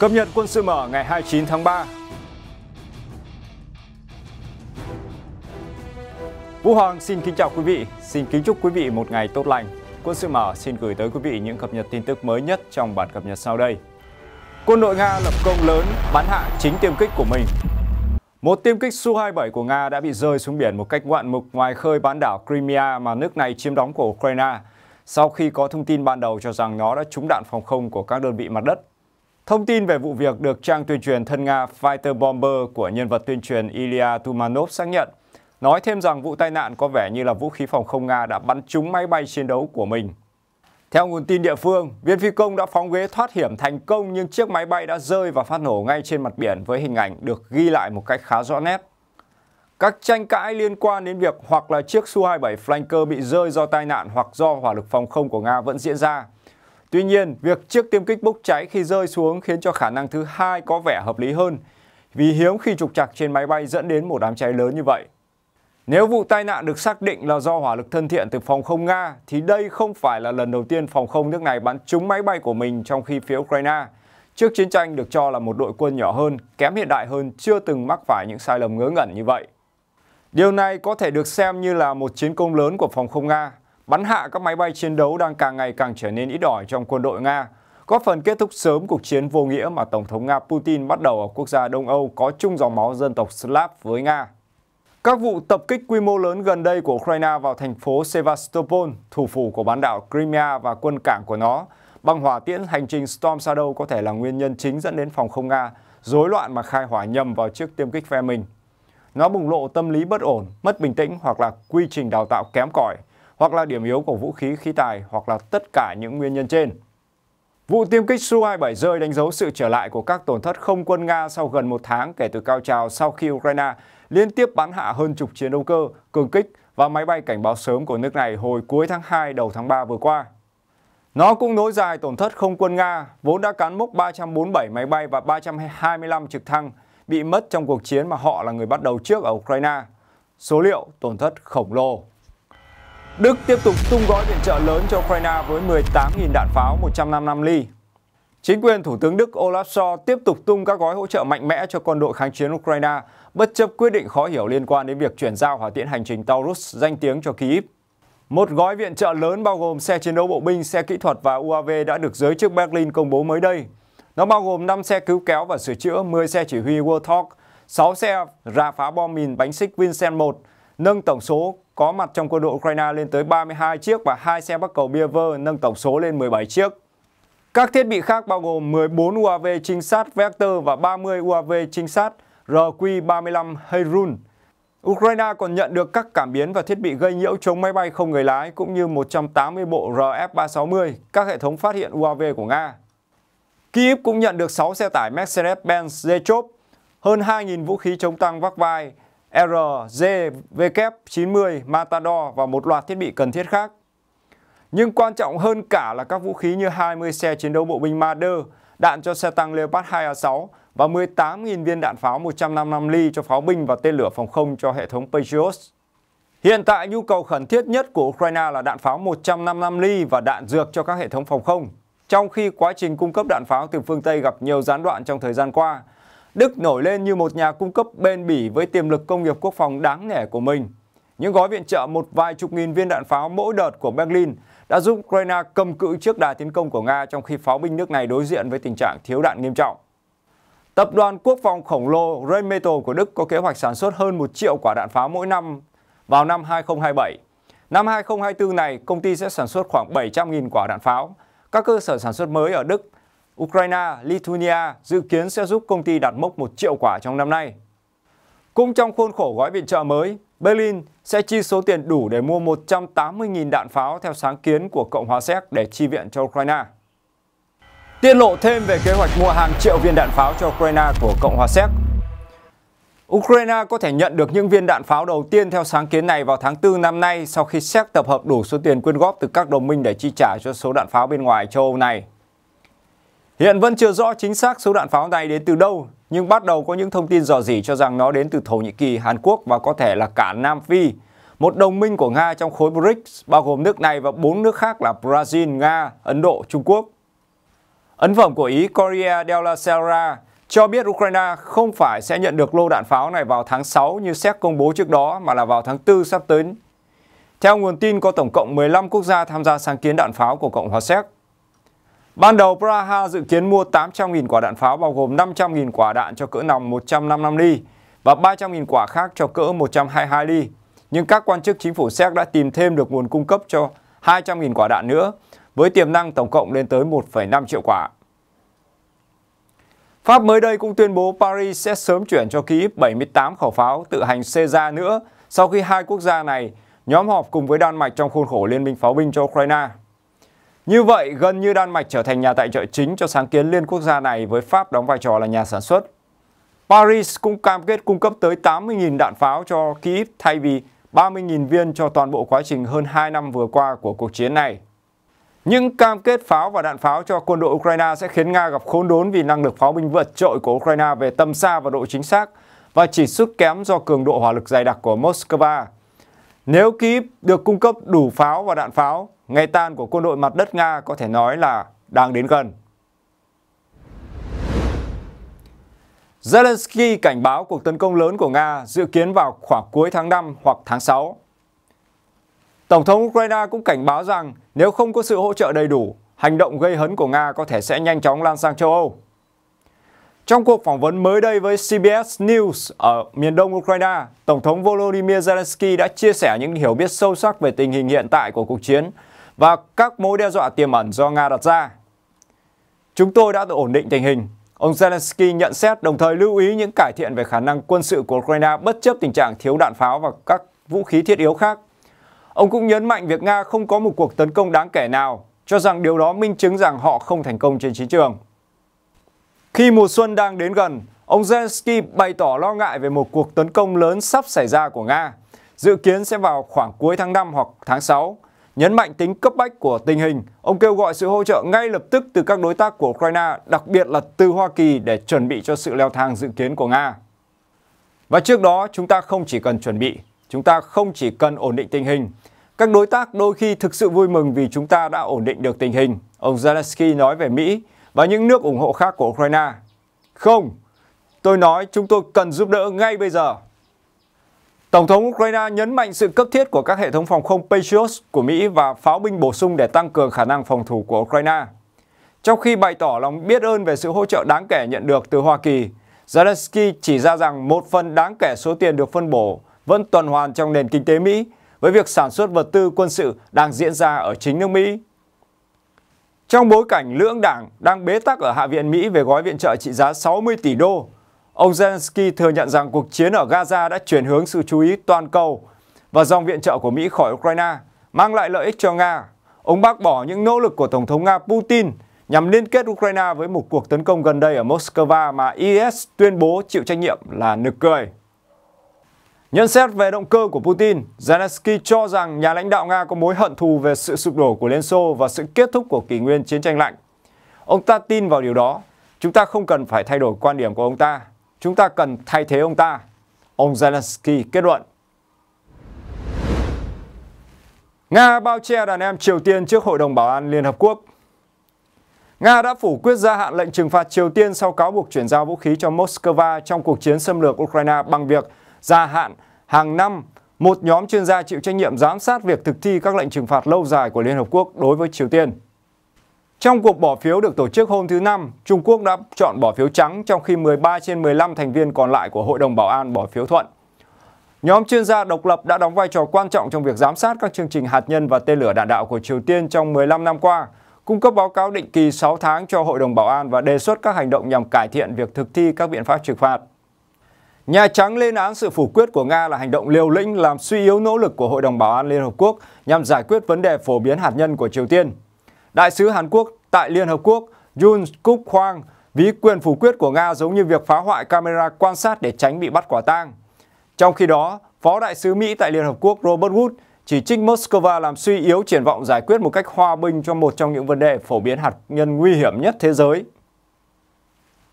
Cập nhật quân sự mở ngày 29 tháng 3. Vũ Hoàng xin kính chào quý vị, xin kính chúc quý vị một ngày tốt lành. Quân sự mở xin gửi tới quý vị những cập nhật tin tức mới nhất trong bản cập nhật sau đây. Quân đội Nga lập công lớn bắn hạ chính tiêm kích của mình. Một tiêm kích Su-27 của Nga đã bị rơi xuống biển một cách ngoạn mục ngoài khơi bán đảo Crimea mà nước này chiếm đóng của Ukraine sau khi có thông tin ban đầu cho rằng nó đã trúng đạn phòng không của các đơn vị mặt đất Thông tin về vụ việc được trang tuyên truyền thân Nga Fighter Bomber của nhân vật tuyên truyền Ilya Tumanov xác nhận, nói thêm rằng vụ tai nạn có vẻ như là vũ khí phòng không Nga đã bắn trúng máy bay chiến đấu của mình. Theo nguồn tin địa phương, viên phi công đã phóng ghế thoát hiểm thành công nhưng chiếc máy bay đã rơi và phát nổ ngay trên mặt biển với hình ảnh được ghi lại một cách khá rõ nét. Các tranh cãi liên quan đến việc hoặc là chiếc Su-27 Flanker bị rơi do tai nạn hoặc do hỏa lực phòng không của Nga vẫn diễn ra. Tuy nhiên, việc chiếc tiêm kích bốc cháy khi rơi xuống khiến cho khả năng thứ hai có vẻ hợp lý hơn, vì hiếm khi trục trặc trên máy bay dẫn đến một đám cháy lớn như vậy. Nếu vụ tai nạn được xác định là do hỏa lực thân thiện từ phòng không Nga, thì đây không phải là lần đầu tiên phòng không nước này bắn trúng máy bay của mình trong khi phía Ukraine. Trước chiến tranh được cho là một đội quân nhỏ hơn, kém hiện đại hơn chưa từng mắc phải những sai lầm ngớ ngẩn như vậy. Điều này có thể được xem như là một chiến công lớn của phòng không Nga, bắn hạ các máy bay chiến đấu đang càng ngày càng trở nên ít ỏi trong quân đội Nga, góp phần kết thúc sớm cuộc chiến vô nghĩa mà Tổng thống Nga Putin bắt đầu ở quốc gia Đông Âu có chung dòng máu dân tộc Slav với Nga. Các vụ tập kích quy mô lớn gần đây của Ukraine vào thành phố Sevastopol, thủ phủ của bán đảo Crimea và quân cảng của nó, bằng hỏa tiễn hành trình Storm Shadow có thể là nguyên nhân chính dẫn đến phòng không Nga rối loạn mà khai hỏa nhầm vào chiếc tiêm kích phe mình. Nó bùng lộ tâm lý bất ổn, mất bình tĩnh hoặc là quy trình đào tạo kém cỏi hoặc là điểm yếu của vũ khí khí tài hoặc là tất cả những nguyên nhân trên. Vụ tiêm kích Su-27 rơi đánh dấu sự trở lại của các tổn thất không quân Nga sau gần một tháng kể từ cao trào sau khi Ukraine liên tiếp bắn hạ hơn chục chiến đấu cơ, cường kích và máy bay cảnh báo sớm của nước này hồi cuối tháng 2 đầu tháng 3 vừa qua. Nó cũng nối dài tổn thất không quân Nga, vốn đã cán mốc 347 máy bay và 325 trực thăng, bị mất trong cuộc chiến mà họ là người bắt đầu trước ở Ukraine. Số liệu tổn thất khổng lồ. Đức tiếp tục tung gói viện trợ lớn cho Ukraine với 18.000 đạn pháo 155 ly. Chính quyền Thủ tướng Đức Olaf Scholz tiếp tục tung các gói hỗ trợ mạnh mẽ cho quân đội kháng chiến Ukraine, bất chấp quyết định khó hiểu liên quan đến việc chuyển giao hỏa tiễn hành trình Taurus danh tiếng cho Kyiv. Một gói viện trợ lớn bao gồm xe chiến đấu bộ binh, xe kỹ thuật và UAV đã được giới chức Berlin công bố mới đây. Nó bao gồm 5 xe cứu kéo và sửa chữa, 10 xe chỉ huy Warthog, 6 xe rà phá bom mìn bánh xích Vincent 1, nâng tổng số có mặt trong quân đội Ukraine lên tới 32 chiếc và hai xe bắc cầu Beaver nâng tổng số lên 17 chiếc. Các thiết bị khác bao gồm 14 UAV trinh sát Vector và 30 UAV trinh sát RQ-35 Heirun. Ukraine còn nhận được các cảm biến và thiết bị gây nhiễu chống máy bay không người lái cũng như 180 bộ RF-360, các hệ thống phát hiện UAV của Nga. Kyiv cũng nhận được 6 xe tải Mercedes-Benz Zechov, hơn 2.000 vũ khí chống tăng vác vai, RJW90 Matador và một loạt thiết bị cần thiết khác. Nhưng quan trọng hơn cả là các vũ khí như 20 xe chiến đấu bộ binh Marder, đạn cho xe tăng Leopard 2A6 và 18.000 viên đạn pháo 155 ly cho pháo binh và tên lửa phòng không cho hệ thống Patriot. Hiện tại nhu cầu khẩn thiết nhất của Ukraine là đạn pháo 155 ly và đạn dược cho các hệ thống phòng không. Trong khi quá trình cung cấp đạn pháo từ phương Tây gặp nhiều gián đoạn trong thời gian qua, Đức nổi lên như một nhà cung cấp bền bỉ với tiềm lực công nghiệp quốc phòng đáng nể của mình. Những gói viện trợ một vài chục nghìn viên đạn pháo mỗi đợt của Berlin đã giúp Ukraine cầm cự trước đà tiến công của Nga trong khi pháo binh nước này đối diện với tình trạng thiếu đạn nghiêm trọng. Tập đoàn quốc phòng khổng lồ Rheinmetall của Đức có kế hoạch sản xuất hơn 1 triệu quả đạn pháo mỗi năm vào năm 2027. Năm 2024 này, công ty sẽ sản xuất khoảng 700.000 quả đạn pháo. Các cơ sở sản xuất mới ở Đức Ukraine, Lithuania dự kiến sẽ giúp công ty đạt mốc 1 triệu quả trong năm nay. Cũng trong khuôn khổ gói viện trợ mới, Berlin sẽ chi số tiền đủ để mua 180.000 đạn pháo theo sáng kiến của Cộng hòa Séc để chi viện cho Ukraine. Tiết lộ thêm về kế hoạch mua hàng triệu viên đạn pháo cho Ukraine của Cộng hòa Séc. Ukraine có thể nhận được những viên đạn pháo đầu tiên theo sáng kiến này vào tháng 4 năm nay sau khi Séc tập hợp đủ số tiền quyên góp từ các đồng minh để chi trả cho số đạn pháo bên ngoài châu Âu này. Hiện vẫn chưa rõ chính xác số đạn pháo này đến từ đâu, nhưng bắt đầu có những thông tin dò dỉ cho rằng nó đến từ Thổ Nhĩ Kỳ, Hàn Quốc và có thể là cả Nam Phi. Một đồng minh của Nga trong khối BRICS bao gồm nước này và bốn nước khác là Brazil, Nga, Ấn Độ, Trung Quốc. Ấn phẩm của Ý Korea della Sera cho biết Ukraine không phải sẽ nhận được lô đạn pháo này vào tháng 6 như Séc công bố trước đó mà là vào tháng 4 sắp tới. Theo nguồn tin có tổng cộng 15 quốc gia tham gia sáng kiến đạn pháo của Cộng hòa Séc Ban đầu Praha dự kiến mua 800.000 quả đạn pháo bao gồm 500.000 quả đạn cho cỡ nòng 155 ly và 300.000 quả khác cho cỡ 122 ly. Nhưng các quan chức chính phủ Séc đã tìm thêm được nguồn cung cấp cho 200.000 quả đạn nữa, với tiềm năng tổng cộng lên tới 1,5 triệu quả. Pháp mới đây cũng tuyên bố Paris sẽ sớm chuyển cho Kyiv 78 khẩu pháo tự hành Caesar nữa sau khi hai quốc gia này nhóm họp cùng với Đan Mạch trong khuôn khổ Liên minh pháo binh cho Ukraine. Như vậy, gần như Đan Mạch trở thành nhà tài trợ chính cho sáng kiến liên quốc gia này với Pháp đóng vai trò là nhà sản xuất. Paris cũng cam kết cung cấp tới 80.000 đạn pháo cho Kyiv thay vì 30.000 viên cho toàn bộ quá trình hơn 2 năm vừa qua của cuộc chiến này. Những cam kết pháo và đạn pháo cho quân đội Ukraine sẽ khiến Nga gặp khốn đốn vì năng lực pháo binh vượt trội của Ukraine về tầm xa và độ chính xác và chỉ sức kém do cường độ hỏa lực dày đặc của Moscow. Nếu Kyiv được cung cấp đủ pháo và đạn pháo, ngày tan của quân đội mặt đất Nga có thể nói là đang đến gần. Zelensky cảnh báo cuộc tấn công lớn của Nga dự kiến vào khoảng cuối tháng 5 hoặc tháng 6. Tổng thống Ukraine cũng cảnh báo rằng nếu không có sự hỗ trợ đầy đủ, hành động gây hấn của Nga có thể sẽ nhanh chóng lan sang châu Âu. Trong cuộc phỏng vấn mới đây với CBS News ở miền đông Ukraine, Tổng thống Volodymyr Zelensky đã chia sẻ những hiểu biết sâu sắc về tình hình hiện tại của cuộc chiến và các mối đe dọa tiềm ẩn do Nga đặt ra. Chúng tôi đã ổn định tình hình, ông Zelensky nhận xét đồng thời lưu ý những cải thiện về khả năng quân sự của Ukraine bất chấp tình trạng thiếu đạn pháo và các vũ khí thiết yếu khác. Ông cũng nhấn mạnh việc Nga không có một cuộc tấn công đáng kể nào, cho rằng điều đó minh chứng rằng họ không thành công trên chiến trường. Khi mùa xuân đang đến gần, ông Zelensky bày tỏ lo ngại về một cuộc tấn công lớn sắp xảy ra của Nga, dự kiến sẽ vào khoảng cuối tháng 5 hoặc tháng 6. Nhấn mạnh tính cấp bách của tình hình, ông kêu gọi sự hỗ trợ ngay lập tức từ các đối tác của Ukraine, đặc biệt là từ Hoa Kỳ để chuẩn bị cho sự leo thang dự kiến của Nga. Và trước đó, chúng ta không chỉ cần chuẩn bị, chúng ta không chỉ cần ổn định tình hình. Các đối tác đôi khi thực sự vui mừng vì chúng ta đã ổn định được tình hình, ông Zelensky nói về Mỹ, và những nước ủng hộ khác của Ukraine. Không, tôi nói chúng tôi cần giúp đỡ ngay bây giờ. Tổng thống Ukraine nhấn mạnh sự cấp thiết của các hệ thống phòng không Patriot của Mỹ và pháo binh bổ sung để tăng cường khả năng phòng thủ của Ukraine. Trong khi bày tỏ lòng biết ơn về sự hỗ trợ đáng kể nhận được từ Hoa Kỳ, Zelensky chỉ ra rằng một phần đáng kể số tiền được phân bổ vẫn tuần hoàn trong nền kinh tế Mỹ với việc sản xuất vật tư quân sự đang diễn ra ở chính nước Mỹ. Trong bối cảnh lưỡng đảng đang bế tắc ở Hạ viện Mỹ về gói viện trợ trị giá 60 tỷ đô, ông Zelensky thừa nhận rằng cuộc chiến ở Gaza đã chuyển hướng sự chú ý toàn cầu và dòng viện trợ của Mỹ khỏi Ukraine mang lại lợi ích cho Nga. Ông bác bỏ những nỗ lực của Tổng thống Nga Putin nhằm liên kết Ukraine với một cuộc tấn công gần đây ở Moscow mà IS tuyên bố chịu trách nhiệm là nực cười. Nhân xét về động cơ của Putin, Zelensky cho rằng nhà lãnh đạo Nga có mối hận thù về sự sụp đổ của Liên Xô và sự kết thúc của kỷ nguyên chiến tranh lạnh. Ông ta tin vào điều đó. Chúng ta không cần phải thay đổi quan điểm của ông ta. Chúng ta cần thay thế ông ta. Ông Zelensky kết luận. Nga bao che đàn em Triều Tiên trước Hội đồng Bảo an Liên Hợp Quốc Nga đã phủ quyết gia hạn lệnh trừng phạt Triều Tiên sau cáo buộc chuyển giao vũ khí cho Moscow trong cuộc chiến xâm lược Ukraine bằng việc gia hạn hàng năm, một nhóm chuyên gia chịu trách nhiệm giám sát việc thực thi các lệnh trừng phạt lâu dài của Liên Hợp Quốc đối với Triều Tiên. Trong cuộc bỏ phiếu được tổ chức hôm thứ Năm, Trung Quốc đã chọn bỏ phiếu trắng trong khi 13 trên 15 thành viên còn lại của Hội đồng Bảo an bỏ phiếu thuận. Nhóm chuyên gia độc lập đã đóng vai trò quan trọng trong việc giám sát các chương trình hạt nhân và tên lửa đạn đạo của Triều Tiên trong 15 năm qua, cung cấp báo cáo định kỳ 6 tháng cho Hội đồng Bảo an và đề xuất các hành động nhằm cải thiện việc thực thi các biện pháp trừng phạt. Nhà Trắng lên án sự phủ quyết của Nga là hành động liều lĩnh làm suy yếu nỗ lực của Hội đồng Bảo an Liên Hợp Quốc nhằm giải quyết vấn đề phổ biến hạt nhân của Triều Tiên. Đại sứ Hàn Quốc tại Liên Hợp Quốc Jun Kuk Hwang ví quyền phủ quyết của Nga giống như việc phá hoại camera quan sát để tránh bị bắt quả tang. Trong khi đó, Phó Đại sứ Mỹ tại Liên Hợp Quốc Robert Wood chỉ trích Moscow làm suy yếu triển vọng giải quyết một cách hòa bình cho một trong những vấn đề phổ biến hạt nhân nguy hiểm nhất thế giới.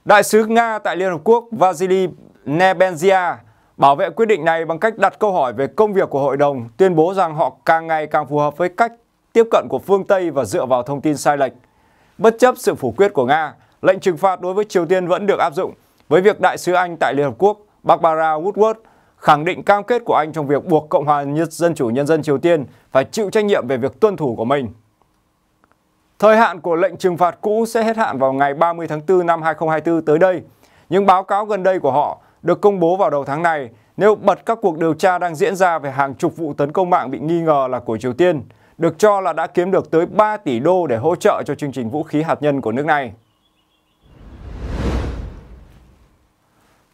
Đại sứ Nga tại Liên Hợp Quốc Vasily Nebenzia bảo vệ quyết định này bằng cách đặt câu hỏi về công việc của hội đồng, tuyên bố rằng họ càng ngày càng phù hợp với cách tiếp cận của phương Tây và dựa vào thông tin sai lệch. Bất chấp sự phủ quyết của Nga, lệnh trừng phạt đối với Triều Tiên vẫn được áp dụng, với việc đại sứ Anh tại Liên Hợp Quốc Barbara Woodward khẳng định cam kết của Anh trong việc buộc Cộng hòa Dân Chủ Nhân dân Triều Tiên phải chịu trách nhiệm về việc tuân thủ của mình. Thời hạn của lệnh trừng phạt cũ sẽ hết hạn vào ngày 30 tháng 4 năm 2024 tới đây. Những báo cáo gần đây của họ được công bố vào đầu tháng này nêu bật các cuộc điều tra đang diễn ra về hàng chục vụ tấn công mạng bị nghi ngờ là của Triều Tiên, được cho là đã kiếm được tới 3 tỷ đô để hỗ trợ cho chương trình vũ khí hạt nhân của nước này.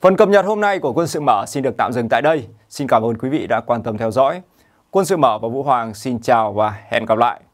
Phần cập nhật hôm nay của Quân sự Mở xin được tạm dừng tại đây. Xin cảm ơn quý vị đã quan tâm theo dõi. Quân sự Mở và Vũ Hoàng xin chào và hẹn gặp lại.